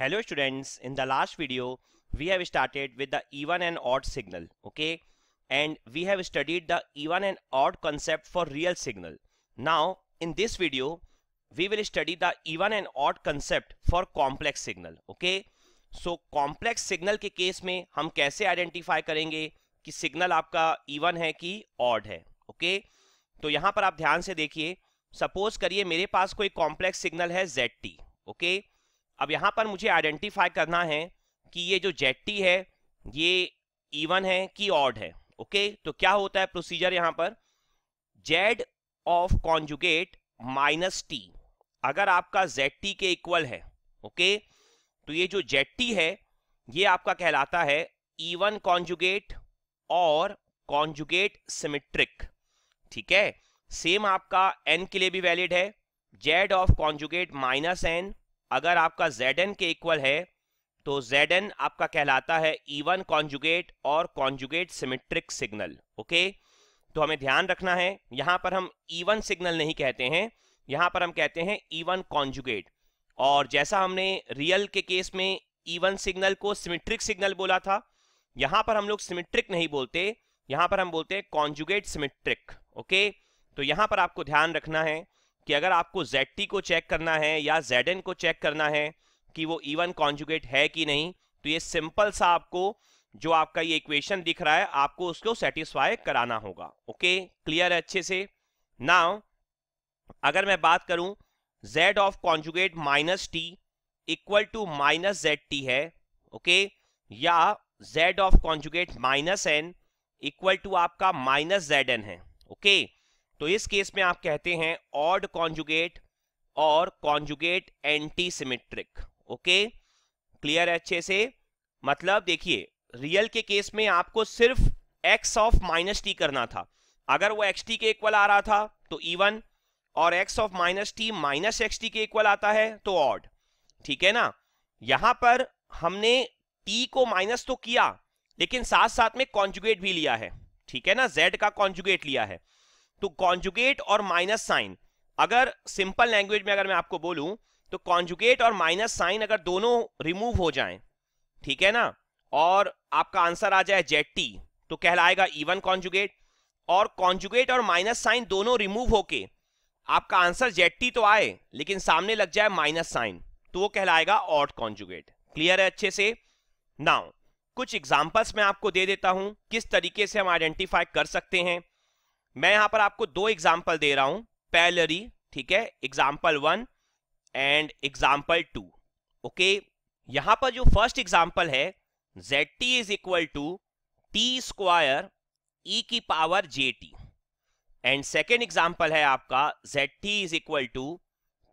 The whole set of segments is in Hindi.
Hello students, in the last video we have started with the even and odd signal, okay? And we have studied the even and odd concept for real signal. Now in this video we will study the even and odd concept for complex signal, okay? So complex signal के केस में हम कैसे आइडेंटिफाई करेंगे कि सिग्नल आपका इवन है कि ऑड है, ओके? okay? तो यहाँ पर आप ध्यान से देखिए सपोज करिए मेरे पास कोई कॉम्प्लेक्स सिग्नल है जेड टी ओके अब यहां पर मुझे आइडेंटिफाई करना है कि ये जो जेड टी है ये इवन है कि ऑड है ओके तो क्या होता है प्रोसीजर यहां पर Z of conjugate minus T अगर आपका जेड टी के इक्वल है ओके तो ये जो जेड टी है ये आपका कहलाता है ईवन कॉन्जुगेट और कॉन्जुगेट सिमेट्रिक ठीक है सेम आपका एन के लिए भी वैलिड है Z of conjugate minus N अगर आपका जेड एन के इक्वल है तो जेड एन आपका कहलाता है इवन e कॉन्जुगेट और कॉन्जुगेट सिमेट्रिक सिग्नल ओके तो हमें ध्यान रखना है यहां पर हम इवन e सिग्नल नहीं कहते हैं यहां पर हम कहते हैं इवन e कॉन्जुगेट और जैसा हमने रियल के केस में इवन सिग्नल को सिमेट्रिक सिग्नल बोला था यहां पर हम लोग सिमेट्रिक नहीं बोलते यहां पर हम बोलते हैं कॉन्जुगेट सिमेट्रिक ओके तो यहां पर आपको ध्यान रखना है कि अगर आपको ZT को चेक करना है या ZN को चेक करना है कि वो इवन e कॉन्जुगेट है कि नहीं तो ये सिंपल सा आपको जो आपका ये इक्वेशन दिख रहा है आपको उसको सेटिस्फाई कराना होगा ओके क्लियर है अच्छे से नाउ अगर मैं बात करूं z of conjugate minus T equal to minus Z T है ओके या z of conjugate minus N equal to आपका माइनस जेड एन है ओके okay? तो इस केस में आप कहते हैं ऑड कॉन्जुगेट और conjugate anti symmetric okay clear है अच्छे से मतलब देखिए रियल के केस में आपको सिर्फ x ऑफ माइनस टी करना था अगर वो एक्स टी के इक्वल आ रहा था तो इवन और x of minus T minus X T के इक्वल आता है तो ऑड ठीक है ना यहां पर हमने t को माइनस तो किया लेकिन साथ साथ में कॉन्जुगेट भी लिया है ठीक है ना z का कॉन्जुगेट लिया है तो कॉन्जुगेट और माइनस साइन अगर सिंपल लैंग्वेज में अगर मैं आपको बोलूं तो कॉन्जुगेट और माइनस साइन अगर दोनों रिमूव हो जाए ठीक है ना और आपका आंसर आ जाए जेड टी तो कहलाएगा इवन कॉन्जुगेट और कॉन्जुगेट और माइनस साइन दोनों रिमूव होके आपका आंसर जेड टी तो आए लेकिन सामने लग जाए माइनस साइन तो वो कहलाएगा ऑट कॉन्जुगेट क्लियर है अच्छे से नाउ कुछ एग्जाम्पल्स मैं आपको दे देता हूं किस तरीके से हम आइडेंटिफाई कर सकते हैं मैं यहां पर आपको दो एग्जाम्पल दे रहा हूं पैलरी ठीक है example one and example two okay यहां पर जो फर्स्ट एग्जाम्पल है Z T is equal to T square E की power J T and second example है आपका Z T is equal to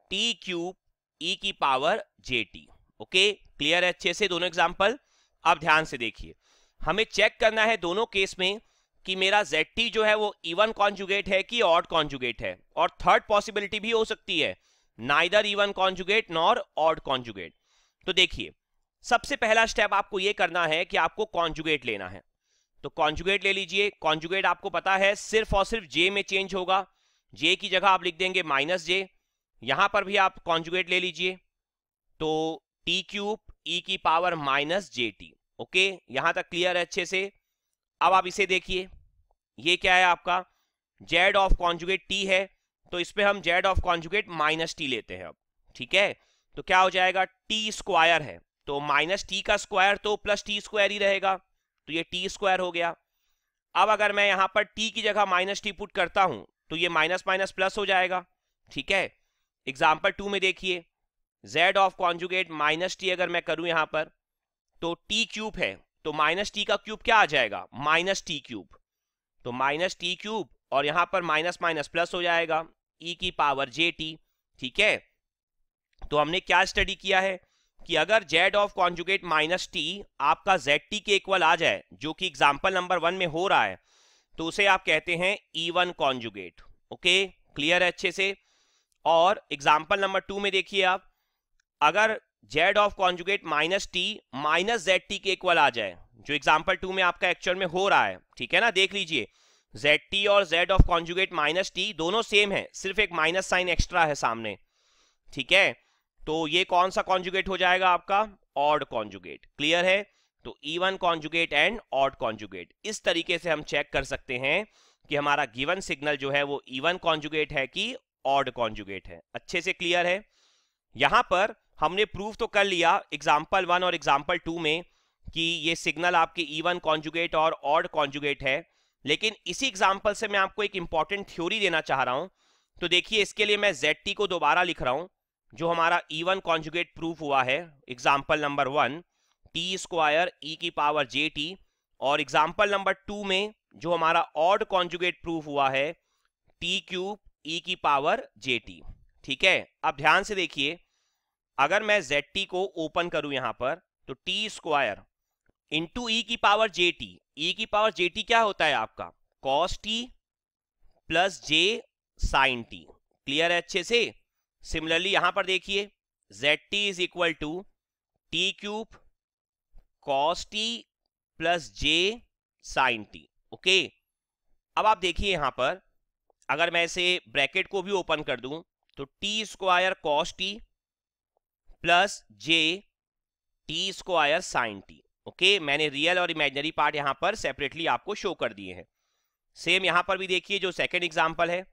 T cube E की power J T okay clear है अच्छे से दोनों एग्जाम्पल अब ध्यान से देखिए हमें चेक करना है दोनों केस में कि मेरा ZT जो है वो इवन e कॉन्जुगेट है कि ऑड कॉन्जुगेट है और थर्ड पॉसिबिलिटी भी हो सकती है neither even conjugate nor odd conjugate तो देखिए सबसे पहला स्टेप आपको ये करना है कि आपको कॉन्जुगेट लेना है तो कॉन्जुगेट ले लीजिए कॉन्जुगेट आपको पता है सिर्फ और सिर्फ जे में चेंज होगा जे की जगह आप लिख देंगे माइनस जे यहां पर भी आप कॉन्जुगेट ले लीजिए तो टी क्यूब ई की power minus J T okay यहां तक क्लियर है अच्छे से अब आप इसे देखिए ये क्या है आपका जेड ऑफ कॉन्जुगेट टी है तो इस पर हम Z of conjugate minus T लेते हैं अब ठीक है तो क्या हो जाएगा टी स्क्वायर है तो माइनस टी का स्क्वायर तो प्लस टी स्क्वायर ही रहेगा तो ये टी स्क्वायर हो गया अब अगर मैं यहां पर टी की जगह माइनस टी पुट करता हूं तो ये माइनस माइनस प्लस हो जाएगा ठीक है एग्जाम्पल टू में देखिए Z of conjugate minus T अगर मैं करूं यहां पर तो टी क्यूब है तो माइनस टी का क्यूब क्या आ जाएगा माइनस टी क्यूब तो माइनस टी क्यूब और यहां पर माइनस माइनस प्लस हो जाएगा ई e की पावर जे टी ठीक है तो हमने क्या स्टडी किया है कि अगर Z of conjugate minus T आपका जेड टी के इक्वल आ जाए जो कि एग्जाम्पल नंबर वन में हो रहा है तो उसे आप कहते हैं even conjugate okay clear है अच्छे से और एग्जाम्पल नंबर टू में देखिए आप अगर Z of conjugate minus T minus Z T के इक्वल आ जाए जो एग्जाम्पल टू में आपका एक्चुअल में हो रहा है ठीक है ना देख लीजिए जेड टी और Z of conjugate minus T दोनों सेम है सिर्फ एक माइनस साइन एक्स्ट्रा है सामने ठीक है तो ये कौन सा कॉन्जुगेट हो जाएगा आपका ऑड कॉन्जुगेट क्लियर है तो even conjugate and odd conjugate इस तरीके से हम चेक कर सकते हैं कि हमारा गिवन सिग्नल जो है वो ई वन कॉन्जुगेट है कि ऑड कॉन्जुगेट है अच्छे से क्लियर है यहां पर हमने प्रूव तो कर लिया एग्जाम्पल वन और एग्जाम्पल टू में कि ये सिग्नल आपके ई वन कॉन्जुगेट और ऑड कॉन्जुगेट है लेकिन इसी एग्जाम्पल से मैं आपको एक इंपॉर्टेंट थ्योरी देना चाह रहा हूँ तो देखिए इसके लिए मैं जेड टी को दोबारा लिख रहा हूँ जो हमारा ई वन कॉन्जुगेट प्रूफ हुआ है example number one T square E की पावर जे टी और एग्जाम्पल नंबर टू में जो हमारा ऑड कॉन्जुगेट प्रूफ हुआ है टी क्यूब ई की पावर जे टी ठीक है अब ध्यान से देखिए अगर मैं जेड टी को ओपन करूं यहां पर तो टी स्क्वायर इंटू ई की पावर जे टी ई की पावर जे टी क्या होता है आपका cos T plus J sine T clear है अच्छे से सिमिलरली यहां पर देखिए Z T is equal to T cube cos T plus J sine T okay अब आप देखिए यहां पर अगर मैं इसे ब्रैकेट को भी ओपन कर दूं तो T square cos T plus J T square sine T okay मैंने रियल और इमेजनरी पार्ट यहां पर सेपरेटली आपको शो कर दिए हैं सेम यहां पर भी देखिए जो सेकेंड एग्जाम्पल है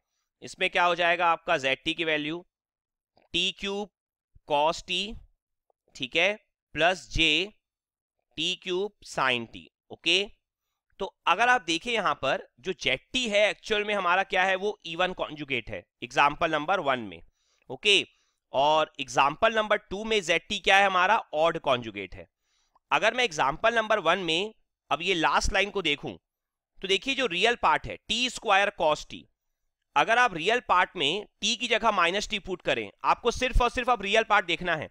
इसमें क्या हो जाएगा आपका जेड टी की value T cube cos T ठीक है plus J T cube sine T okay तो अगर आप देखें यहां पर जो जेड टी है एक्चुअल में हमारा क्या है वो ई वन कॉन्जुगेट है एग्जाम्पल नंबर वन में ओके okay? और एग्जाम्पल नंबर टू में जेड टी क्या है हमारा ऑड कॉन्जुगेट है अगर मैं एग्जाम्पल नंबर वन में अब ये लास्ट लाइन को देखूं तो देखिए जो रियल पार्ट है टी स्क्वायर कॉस टी अगर आप रियल पार्ट में टी की जगह माइनस टी पुट करें आपको सिर्फ और सिर्फ अब रियल पार्ट देखना है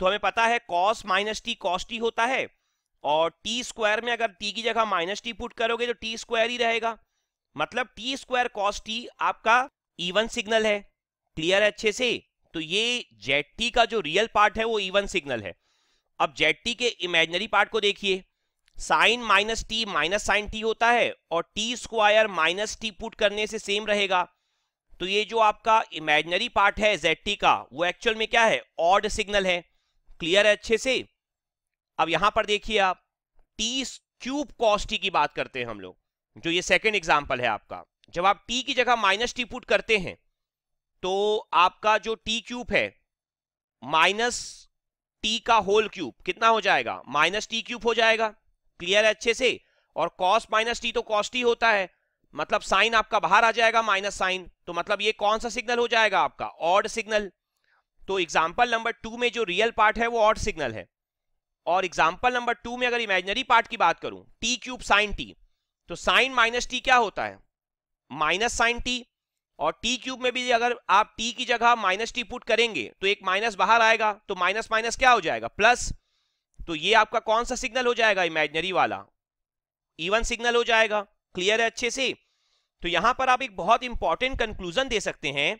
तो हमें पता है cos minus T cos T होता है और टी स्क्वायर में अगर टी की जगह माइनस टी पुट करोगे तो टी स्क्वायर ही रहेगा मतलब टी स्क्वायर कॉस टी आपका इवन सिग्नल है क्लियर है अच्छे से तो ये जेड टी का जो रियल पार्ट है वो इवन सिग्नल है अब जेड टी के इमेजनरी पार्ट को देखिए sine minus T minus sine T होता है और T square minus T put करने से सेम रहेगा तो ये जो आपका इमेजनरी पार्ट है जेड टी का वो एक्चुअल में क्या है ऑड सिग्नल है क्लियर है अच्छे से अब यहां पर देखिए आप टी क्यूब कॉस टी की बात करते हैं हम लोग जो ये सेकेंड एग्जाम्पल है आपका जब आप टी की जगह माइनस टी पुट करते हैं तो आपका जो टी क्यूब है माइनस टी का होल क्यूब कितना हो जाएगा माइनस टी क्यूब हो जाएगा क्लियर है अच्छे से और कॉस माइनस टी तो कॉस टी होता है मतलब साइन आपका बाहर आ जाएगा माइनस साइन तो मतलब ये कौन सा सिग्नल हो जाएगा आपका ऑड सिग्नल तो एग्जाम्पल नंबर टू में जो रियल पार्ट है वो ऑड सिग्नल है और एग्जाम्पल नंबर टू में अगर इमेजनरी पार्ट की बात करूं टी क्यूब साइन टी तो साइन माइनस टी क्या होता है माइनस साइन टी और टी क्यूब में भी अगर आप टी की जगह माइनस टी पुट करेंगे तो एक माइनस बाहर आएगा तो माइनस माइनस क्या हो जाएगा प्लस तो ये आपका कौन सा सिग्नल हो जाएगा इमेजनरी वाला इवन e सिग्नल हो जाएगा क्लियर है अच्छे से तो यहां पर आप एक बहुत इंपॉर्टेंट कंक्लूजन दे सकते हैं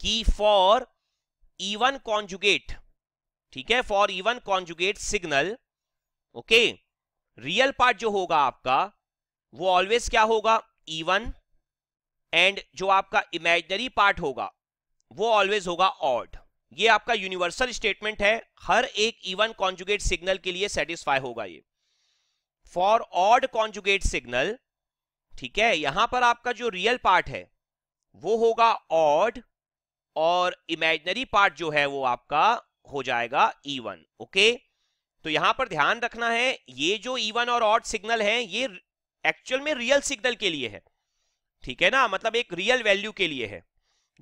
कि फॉर इवन कॉन्जुगेट ठीक है for even conjugate signal okay real part जो होगा आपका वो ऑलवेज क्या होगा इवन e एंड जो आपका इमेजनरी पार्ट होगा वो ऑलवेज होगा ऑड ये आपका यूनिवर्सल स्टेटमेंट है हर एक इवन कॉन्जुगेट सिग्नल के लिए सेटिस्फाई होगा ये फॉर ऑड कॉन्जुगेट सिग्नल ठीक है यहां पर आपका जो रियल पार्ट है वो होगा ऑड और इमेजनरी पार्ट जो है वो आपका हो जाएगा इवन ओके तो यहां पर ध्यान रखना है ये जो इवन और ऑड सिग्नल है ये एक्चुअल में रियल सिग्नल के लिए है ठीक है ना मतलब एक रियल वैल्यू के लिए है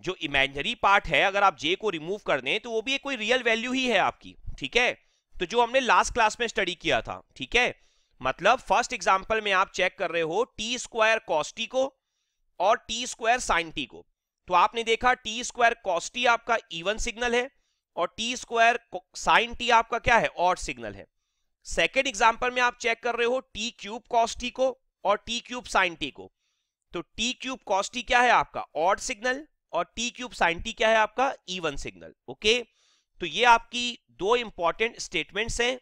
जो इमेजनरी पार्ट है अगर आप जे को रिमूव कर दें तो वो भी एक कोई रियल वैल्यू ही है आपकी ठीक है तो जो हमने लास्ट क्लास में स्टडी किया था ठीक है मतलब फर्स्ट एग्जाम्पल में आप चेक कर रहे हो टी स्क्वायर कॉस्टी को और टी स्क्वायर साइन टी को तो आपने देखा टी स्क्वायर कॉस्टी आपका इवन सिग्नल है और टी स्क्वायर साइन टी आपका क्या है ऑड सिग्नल है सेकेंड एग्जाम्पल में आप चेक कर रहे हो टी क्यूब कॉस्टी को और टी क्यूब साइन टी को तो टी क्यूब कॉस्टी क्या है आपका ऑड सिग्नल और टी क्यूब साइन टी क्या है आपका ईवन सिग्नल ओके तो ये आपकी दो इंपॉर्टेंट स्टेटमेंट्स हैं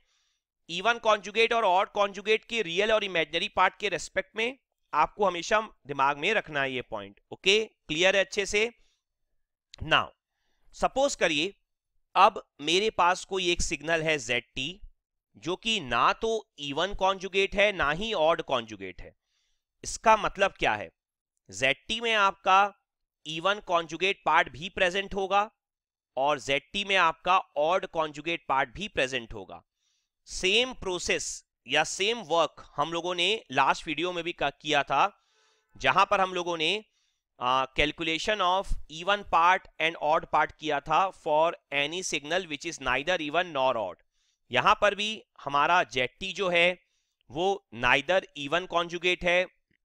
ईवन कॉन्जुगेट और ऑड कॉन्जुगेट के रियल और इमेजनरी पार्ट के रेस्पेक्ट में आपको हमेशा दिमाग में रखना है ये पॉइंट ओके क्लियर है अच्छे से नाउ सपोज करिए अब मेरे पास कोई एक सिग्नल है जेड टी जो कि ना तो ईवन कॉन्जुगेट है ना ही ऑड कॉन्जुगेट है इसका मतलब क्या है जेड में आपका इवन कॉन्जुगेट पार्ट भी प्रेजेंट होगा और जेड में आपका ऑड कॉन्जुगेट पार्ट भी प्रेजेंट होगा सेम प्रोसेस या सेम वर्क हम लोगों ने लास्ट वीडियो में भी किया था जहां पर हम लोगों ने calculation of even part and odd part किया था for any signal which is neither even nor odd यहां पर भी हमारा जेटी जो है वो नाइदर इवन कॉन्जुगेट है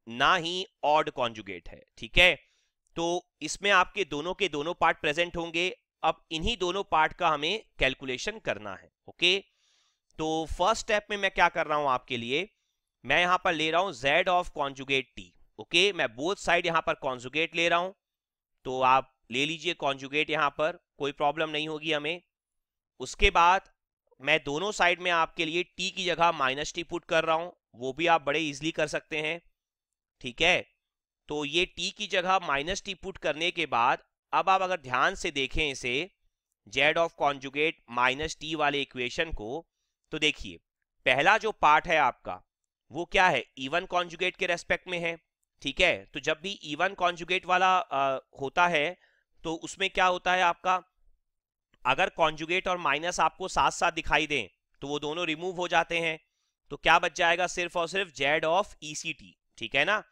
ना ही ऑड कॉन्जुगेट है ठीक है तो इसमें आपके दोनों के दोनों पार्ट प्रेजेंट होंगे अब इन्हीं दोनों पार्ट का हमें कैलकुलेशन करना है ओके तो फर्स्ट स्टेप में मैं क्या कर रहा हूं आपके लिए मैं यहां पर ले रहा हूं Z of conjugate T okay मैं बोथ साइड यहां पर कॉन्जुगेट ले रहा हूं तो आप ले लीजिए कॉन्जुगेट यहां पर कोई प्रॉब्लम नहीं होगी हमें उसके बाद मैं दोनों साइड में आपके लिए टी की जगह माइनस टी पुट कर रहा हूं वो भी आप बड़े इजिली कर सकते हैं ठीक है तो ये टी की जगह माइनस टी पुट करने के बाद अब आप अगर ध्यान से देखें इसे Z of conjugate minus T वाले इक्वेशन को तो देखिए पहला जो पार्ट है आपका वो क्या है इवन e कॉन्जुगेट के रेस्पेक्ट में है ठीक है तो जब भी इवन e कॉन्जुगेट वाला आ, होता है तो उसमें क्या होता है आपका अगर कॉन्जुगेट और माइनस आपको साथ साथ दिखाई दें तो वो दोनों रिमूव हो जाते हैं तो क्या बच जाएगा सिर्फ और सिर्फ Z of E C T ठीक है ना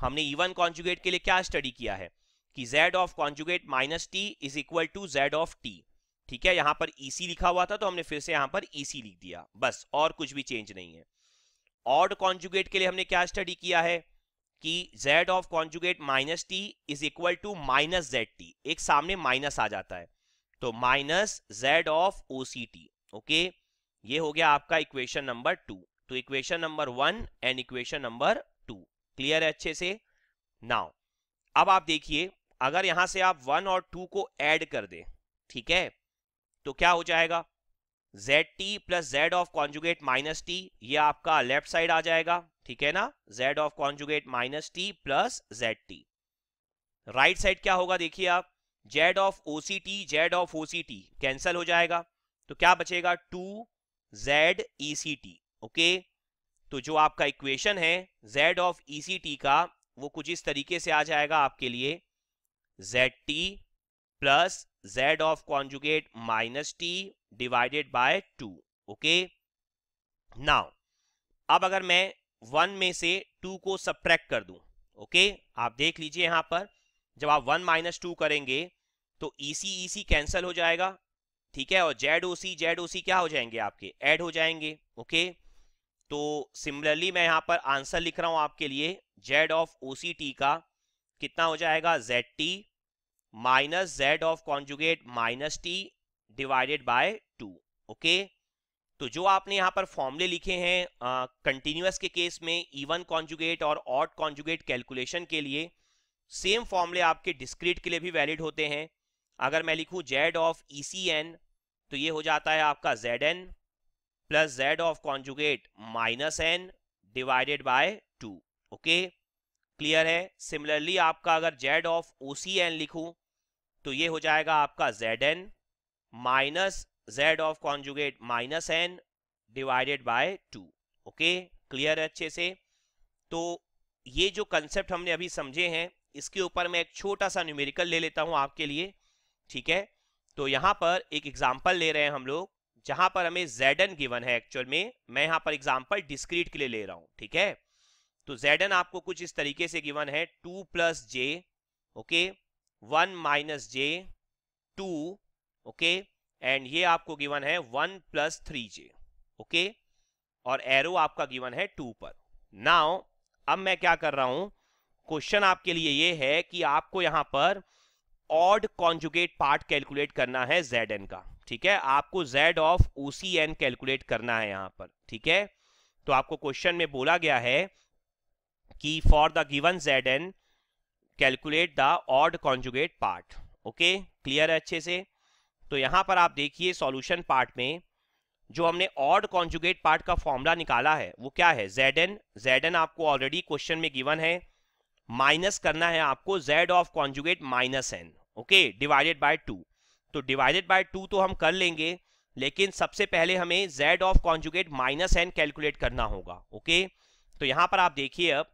हमने इवन e कॉन्जुगेट के लिए क्या स्टडी किया है कि z of conjugate minus T is equal to Z of T ठीक है यहां पर EC लिखा हुआ था तो हमने फिर से यहां पर EC लिख दिया बस और कुछ भी चेंज नहीं है ऑड कॉन्जुगेट के लिए हमने क्या स्टडी किया है कि z of conjugate minus T is equal to minus Z T एक सामने माइनस आ जाता है तो minus Z of O C T okay ये हो गया आपका इक्वेशन नंबर टू तो equation number one and equation number clear है अच्छे से नाउ अब आप देखिए अगर यहां से आप वन और टू को ऐड कर दे ठीक है तो क्या हो जाएगा Z T plus Z of conjugate minus T ये आपका लेफ्ट साइड आ जाएगा ठीक है ना Z of conjugate minus T plus Z T right side क्या होगा देखिए आप Z of O C T Z of O C T cancel हो जाएगा तो क्या बचेगा two Z E C T okay तो जो आपका इक्वेशन है z of E C T का वो कुछ इस तरीके से आ जाएगा आपके लिए Z T plus Z of conjugate minus T divided by two okay now अब अगर मैं वन में से टू को सप्रैक्ट कर दूं ओके okay? आप देख लीजिए यहां पर जब आप वन माइनस टू करेंगे तो ई सी ई सी कैंसिल हो जाएगा ठीक है और जेड ओ सी जेड ओ सी क्या हो जाएंगे आपके एड हो जाएंगे ओके okay? तो सिमिलरली मैं यहाँ पर आंसर लिख रहा हूं आपके लिए जेड ऑफ ओ का कितना हो जाएगा Z T minus Z of conjugate minus T divided by two okay तो जो आपने यहाँ पर फॉर्मूले लिखे हैं कंटिन्यूस के केस में इवन कॉन्जुगेट और ऑट कॉन्जुगेट कैलकुलेशन के लिए सेम फॉर्मूले आपके डिस्क्रीट के लिए भी वैलिड होते हैं अगर मैं लिखूं Z of E C N तो ये हो जाता है आपका Z N plus Z of conjugate minus N divided by two okay clear है सिमिलरली आपका अगर Z of O C N लिखू तो ये हो जाएगा आपका Z N minus Z of conjugate minus N divided by two okay clear है अच्छे से तो ये जो कंसेप्ट हमने अभी समझे हैं इसके ऊपर मैं एक छोटा सा न्यूमेरिकल ले लेता हूं आपके लिए ठीक है तो यहां पर एक एग्जाम्पल ले रहे हैं हम लोग जहां पर हमें जेड एन गिवन है एक्चुअल में मैं यहां पर एग्जाम्पल डिस्क्रीट के लिए ले रहा हूं ठीक है तो जेड एन आपको कुछ इस तरीके से गिवन है two plus J okay one minus J two okay and ये आपको गिवन है one plus three J okay और एरो आपका गिवन है टू पर नाउ अब मैं क्या कर रहा हूं क्वेश्चन आपके लिए ये है कि आपको यहां पर ऑड कॉन्जुगेट पार्ट कैलकुलेट करना है जेड एन का ठीक है आपको z of O C N calculate करना है यहाँ पर ठीक है तो आपको क्वेश्चन में बोला गया है कि for the given Z N calculate the odd conjugate part okay clear है अच्छे से तो यहां पर आप देखिए सॉल्यूशन पार्ट में जो हमने ऑड कॉन्जुगेट पार्ट का फॉर्मूला निकाला है वो क्या है जेड एन जेड एन आपको ऑलरेडी क्वेश्चन में गिवन है माइनस करना है आपको Z of conjugate minus N okay divided by two तो डिवाइडेड बाय टू तो हम कर लेंगे लेकिन सबसे पहले हमें Z of conjugate minus N calculate करना होगा ओके तो यहां पर आप देखिए अब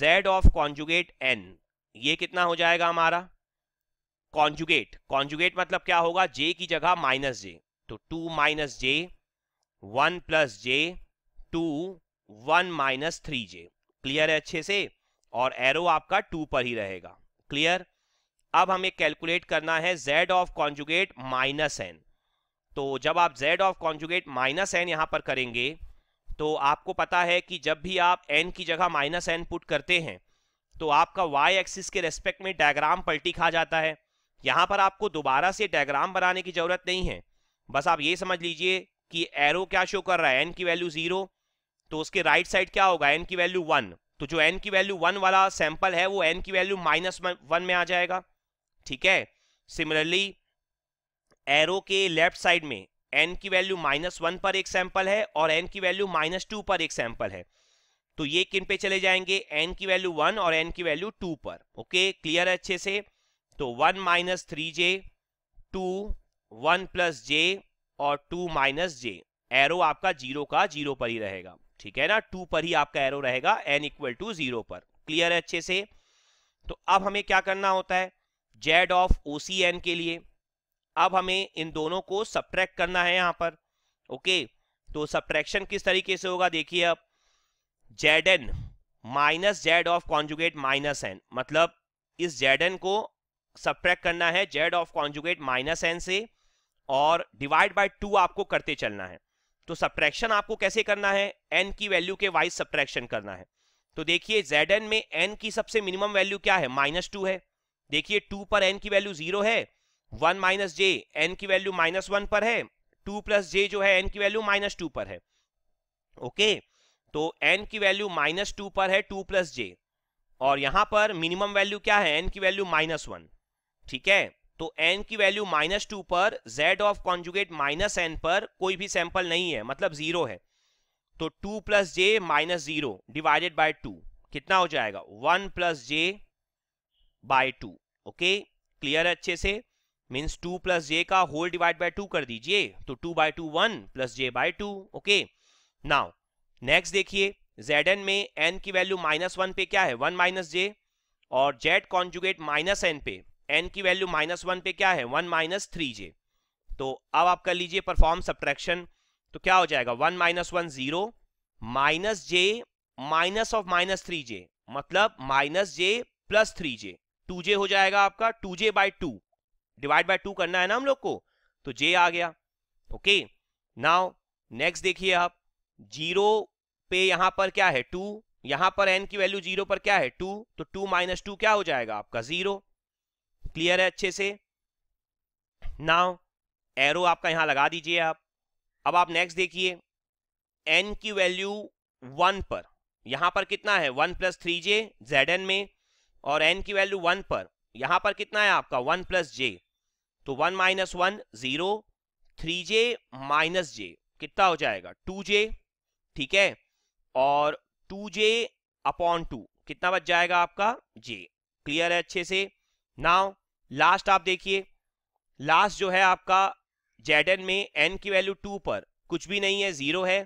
जेड ऑफ कॉन्जुगेट एन ये कितना हो जाएगा हमारा कॉन्जुगेट कॉन्जुगेट मतलब क्या होगा जे की जगह माइनस जे तो two minus J one plus J two one minus three J clear है अच्छे से और एरो आपका टू पर ही रहेगा क्लियर अब हमें कैलकुलेट करना है Z of conjugate minus N तो जब आप Z of conjugate minus N यहां पर करेंगे तो आपको पता है कि जब भी आप एन की जगह माइनस एन पुट करते हैं तो आपका वाई एक्सिस के रेस्पेक्ट में डायग्राम पलटी खा जाता है यहां पर आपको दोबारा से डायग्राम बनाने की ज़रूरत नहीं है बस आप ये समझ लीजिए कि एरो क्या शो कर रहा है एन की वैल्यू ज़ीरो तो उसके राइट साइड क्या होगा एन की वैल्यू वन तो जो एन की वैल्यू वन वाला सैंपल है वो एन की वैल्यू माइनस वन में आ जाएगा ठीक है सिमिलरली एरो के लेफ्ट साइड में एन की वैल्यू माइनस वन पर एक सैंपल है और एन की वैल्यू माइनस टू पर एक सैंपल है तो ये किन पे चले जाएंगे एन की वैल्यू वन और एन की वैल्यू टू पर ओके क्लियर है अच्छे से तो one minus three J two one plus J और टू माइनस जे एरो आपका जीरो का जीरो पर ही रहेगा ठीक है ना टू पर ही आपका एरो रहेगा एन इक्वल टू जीरो पर क्लियर है अच्छे से तो अब हमें क्या करना होता है Z of O C N के लिए अब हमें इन दोनों को सब्ट्रैक्ट करना है यहाँ पर ओके तो सब्ट्रैक्शन किस तरीके से होगा देखिए अब Z N minus Z of conjugate minus N मतलब इस जेड एन को सब्ट्रैक्ट करना है Z of conjugate minus N से और डिवाइड बाय टू आपको करते चलना है तो सब्ट्रैक्शन आपको कैसे करना है एन की वैल्यू के वाइज सब्ट्रैक्शन करना है तो देखिए जेड एन में एन की सबसे मिनिमम वैल्यू क्या है माइनस टू है देखिए टू पर एन की वैल्यू जीरो है वन माइनस जे एन की वैल्यू माइनस वन पर है टू प्लस जे जो है एन की वैल्यू माइनस टू पर है ओके तो एन की वैल्यू माइनस टू पर है टू प्लस जे और यहां पर मिनिमम वैल्यू क्या है एन की वैल्यू माइनस वन ठीक है तो एन की वैल्यू माइनस टू पर Z of conjugate minus N पर कोई भी सैंपल नहीं है मतलब जीरो है तो two plus J minus zero divided by two कितना हो जाएगा one plus J by two okay clear है अच्छे से मीन्स टू प्लस जे का होल डिवाइड बाय टू कर दीजिए तो two by two one plus J by two okay now next देखिए जेड एन में एन की वैल्यू माइनस वन पे क्या है वन माइनस जे और जेड कॉन्जुगेट माइनस एन पे एन की वैल्यू माइनस वन पे क्या है वन माइनस थ्री जे तो अब आप कर लीजिए परफॉर्म सब्ट्रैक्शन तो क्या हो जाएगा one minus one zero minus J minus of minus three J मतलब minus J plus three J two J हो जाएगा आपका two J by two divide by two करना है ना हम लोग को तो जे आ गया ओके नाउ नेक्स्ट देखिए आप जीरो पे यहां पर क्या है टू यहां पर एन की वैल्यू जीरो पर क्या है टू तो टू माइनस टू क्या हो जाएगा आपका जीरो क्लियर है अच्छे से नाउ एरो आपका यहां लगा दीजिए आप अब आप नेक्स्ट देखिए एन की वैल्यू वन पर यहां पर कितना है one plus three J Z N में और एन की वैल्यू वन पर यहां पर कितना है आपका वन प्लस जे तो one minus one zero three J minus J कितना हो जाएगा टू जे ठीक है और टू जे अपॉन टू कितना बच जाएगा आपका जे क्लियर है अच्छे से नाउ लास्ट आप देखिए लास्ट जो है आपका जेड एन में एन की वैल्यू टू पर कुछ भी नहीं है जीरो है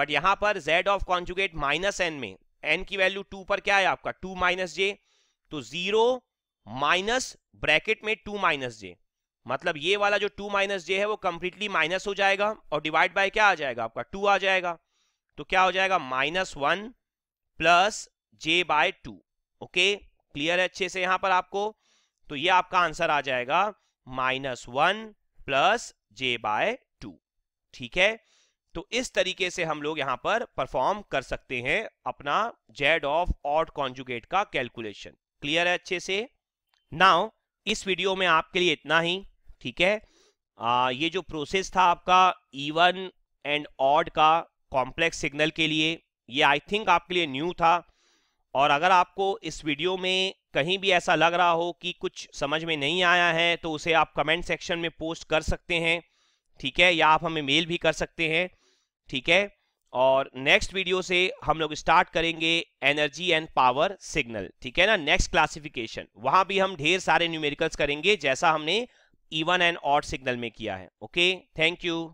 बट यहां पर Z of conjugate minus N में एन की वैल्यू टू पर क्या है आपका टू माइनस जे तो जीरो माइनस ब्रैकेट में टू माइनस जे मतलब ये वाला जो टू माइनस जे है वो कंप्लीटली माइनस हो जाएगा और डिवाइड बाय क्या आ जाएगा आपका टू आ जाएगा तो क्या हो जाएगा minus one plus J by two okay clear है अच्छे से यहां पर आपको तो ये आपका आंसर आ जाएगा minus one plus J by two ठीक है तो इस तरीके से हम लोग यहां पर परफॉर्म कर सकते हैं अपना जेड ऑफ ऑट कॉन्जुगेट का कैलकुलेशन क्लियर है अच्छे से नाउ इस वीडियो में आपके लिए इतना ही ठीक है आ, ये जो प्रोसेस था आपका इवन एंड ऑड का कॉम्प्लेक्स सिग्नल के लिए ये आई थिंक आपके लिए न्यू था और अगर आपको इस वीडियो में कहीं भी ऐसा लग रहा हो कि कुछ समझ में नहीं आया है तो उसे आप कमेंट सेक्शन में पोस्ट कर सकते हैं ठीक है या आप हमें मेल भी कर सकते हैं ठीक है और नेक्स्ट वीडियो से हम लोग स्टार्ट करेंगे एनर्जी एंड पावर सिग्नल ठीक है ना नेक्स्ट क्लासिफिकेशन वहां भी हम ढेर सारे न्यूमेरिकल्स करेंगे जैसा हमने इवन एंड ऑड सिग्नल में किया है ओके थैंक यू